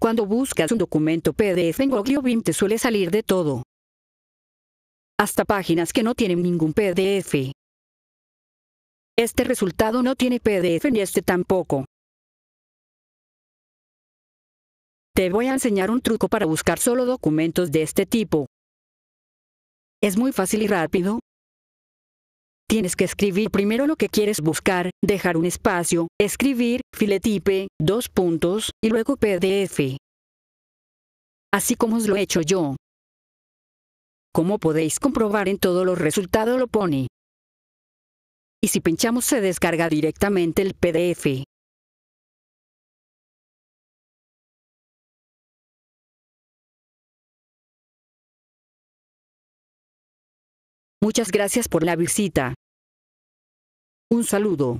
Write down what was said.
Cuando buscas un documento PDF en Google BIM te suele salir de todo. Hasta páginas que no tienen ningún PDF. Este resultado no tiene PDF ni este tampoco. Te voy a enseñar un truco para buscar solo documentos de este tipo. Es muy fácil y rápido. Tienes que escribir primero lo que quieres buscar, dejar un espacio, escribir, filetipe, dos puntos, y luego pdf. Así como os lo he hecho yo. Como podéis comprobar en todos los resultados lo pone. Y si pinchamos se descarga directamente el pdf. Muchas gracias por la visita. Un saludo.